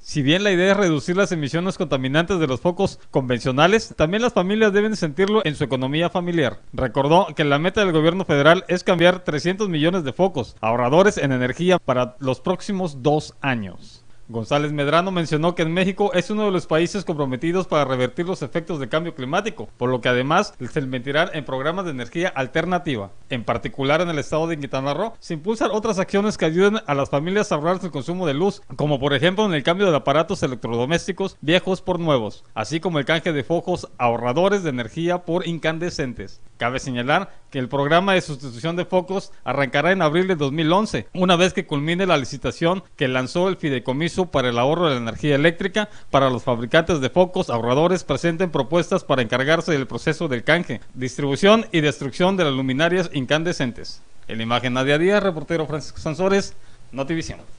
Si bien la idea es reducir las emisiones contaminantes de los focos convencionales, también las familias deben sentirlo en su economía familiar. Recordó que la meta del gobierno federal es cambiar 300 millones de focos ahorradores en energía para los próximos dos años. González Medrano mencionó que en México es uno de los países comprometidos para revertir los efectos del cambio climático, por lo que además se invertirán en programas de energía alternativa. En particular en el estado de Quintana Roo, se impulsan otras acciones que ayuden a las familias a ahorrar su consumo de luz, como por ejemplo en el cambio de aparatos electrodomésticos viejos por nuevos, así como el canje de focos ahorradores de energía por incandescentes. Cabe señalar que el programa de sustitución de focos arrancará en abril de 2011, una vez que culmine la licitación que lanzó el Fideicomiso para el ahorro de la energía eléctrica para los fabricantes de focos ahorradores presenten propuestas para encargarse del proceso del canje, distribución y destrucción de las luminarias incandescentes. En la imagen a día, reportero Francisco Sansores, Notivisión.